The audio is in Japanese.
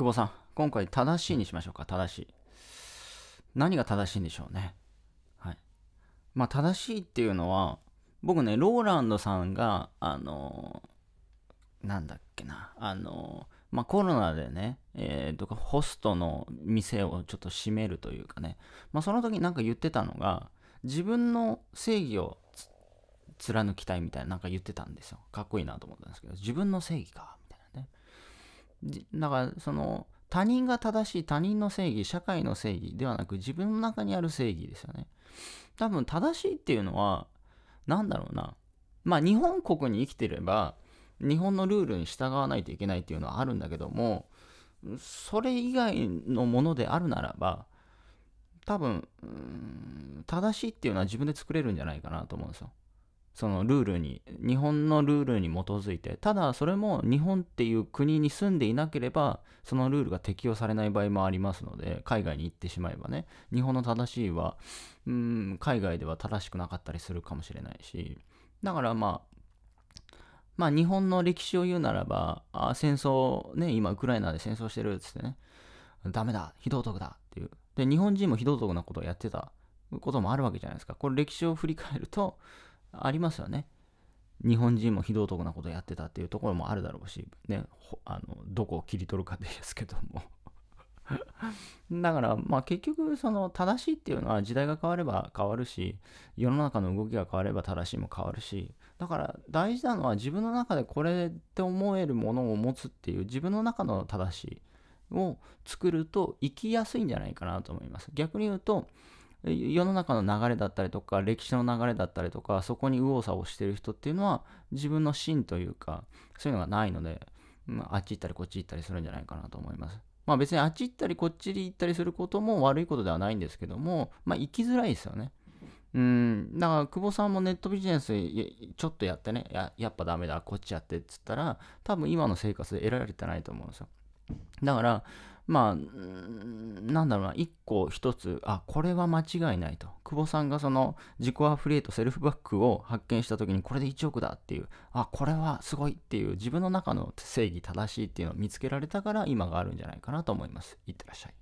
久保さん、今回正しいにしましょうか、正しい。何が正しいんでしょうね。はい。まあ、正しいっていうのは、僕ね、ローランドさんが、あのー、なんだっけな、あのー、まあ、コロナでね、えー、とかホストの店をちょっと閉めるというかね、まあ、その時なんか言ってたのが、自分の正義を貫きたいみたいななんか言ってたんですよ。かっこいいなと思ったんですけど、自分の正義か、だからその他人が正しい他人の正義社会の正義ではなく自分の中にある正義ですよね多分正しいっていうのは何だろうなまあ日本国に生きてれば日本のルールに従わないといけないっていうのはあるんだけどもそれ以外のものであるならば多分正しいっていうのは自分で作れるんじゃないかなと思うんですよそのルールに日本のルールに基づいてただそれも日本っていう国に住んでいなければそのルールが適用されない場合もありますので海外に行ってしまえばね日本の正しいはうん海外では正しくなかったりするかもしれないしだからまあまあ日本の歴史を言うならばあ戦争ね今ウクライナで戦争してるっつってねダメだ非道徳だっていうで日本人も非道徳なことをやってたこともあるわけじゃないですかこれ歴史を振り返るとありますよね。日本人もひどい男なことやってたっていうところもあるだろうし、ね、あのどこを切り取るかですけども だから、まあ、結局その正しいっていうのは時代が変われば変わるし世の中の動きが変われば正しいも変わるしだから大事なのは自分の中でこれって思えるものを持つっていう自分の中の正しいを作ると生きやすいんじゃないかなと思います。逆に言うと世の中の流れだったりとか歴史の流れだったりとかそこに右往左往してる人っていうのは自分の芯というかそういうのがないので、まあ、あっち行ったりこっち行ったりするんじゃないかなと思います。まあ別にあっち行ったりこっちに行ったりすることも悪いことではないんですけども、まあ行きづらいですよね。うん、だから久保さんもネットビジネスちょっとやってねや、やっぱダメだ、こっちやってっつったら、多分今の生活で得られてないと思うんですよ。だから、まあ、なんだろうな、一個一つ、あ、これは間違いないと。久保さんがその自己アフリエイト、セルフバックを発見した時に、これで1億だっていう、あ、これはすごいっていう、自分の中の正義正しいっていうのを見つけられたから、今があるんじゃないかなと思います。いってらっしゃい。